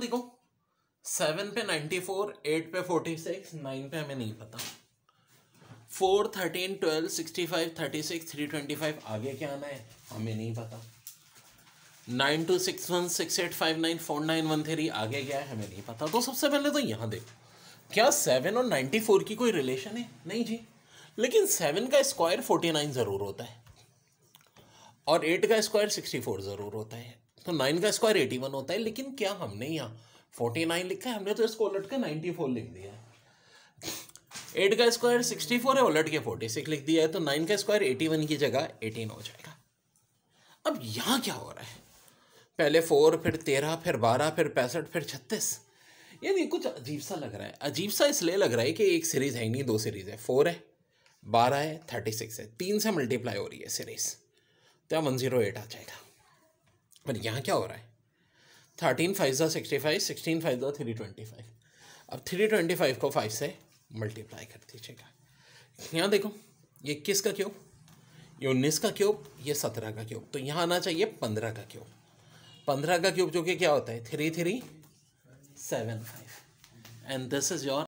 देखो सेवन पे ninety four eight पे फोर्टी सिक्स नाइन पे हमें नहीं पता four thirteen twelve sixty five thirty six three twenty five आगे क्या आना है हमें नहीं पता nine two six one six eight five nine four nine one three आगे क्या है हमें नहीं पता तो सबसे पहले तो यहाँ देखो क्या सेवन और नाइन्टी फोर की कोई रिलेशन है नहीं जी लेकिन सेवन का स्क्वायर फोर्टी नाइन ज़रूर होता है और एट का स्क्वायर सिक्सटी फोर ज़रूर होता है तो नाइन का स्क्वायर एटी वन होता है लेकिन क्या हमने यहाँ फोर्टी नाइन लिखा है हमने तो इसको उलट के नाइन्टी फोर लिख दिया है एट का स्क्वायर सिक्सटी फोर है उलट के फोर्टी सिक्स लिख दिया है तो नाइन का स्क्वायर एटी वन की जगह एटीन हो जाएगा अब यहाँ क्या हो रहा है पहले फोर फिर तेरह फिर बारह फिर पैंसठ फिर छत्तीस यानी कुछ अजीब सा लग रहा है अजीब सा इसलिए लग रहा है कि एक सीरीज़ है नहीं दो सीरीज़ है फोर है बारह है थर्टी सिक्स है तीन से मल्टीप्लाई हो रही है सीरीज़ तो वन जीरो एट आ जाएगा पर यहाँ क्या हो रहा है थर्टीन फाइव ज़ा सिक्सटी फाइव सिक्सटीन फाइव ज़ा थ्री ट्वेंटी फाइव अब थ्री ट्वेंटी फाइव को फाइव से मल्टीप्लाई कर दीजिएगा यहाँ देखो ये किस का क्यों ये उन्नीस का क्यूब ये सत्रह का क्यूब तो यहाँ आना चाहिए पंद्रह का क्यूब पंद्रह का क्यूब जो कि क्या होता है three three seven five and this is your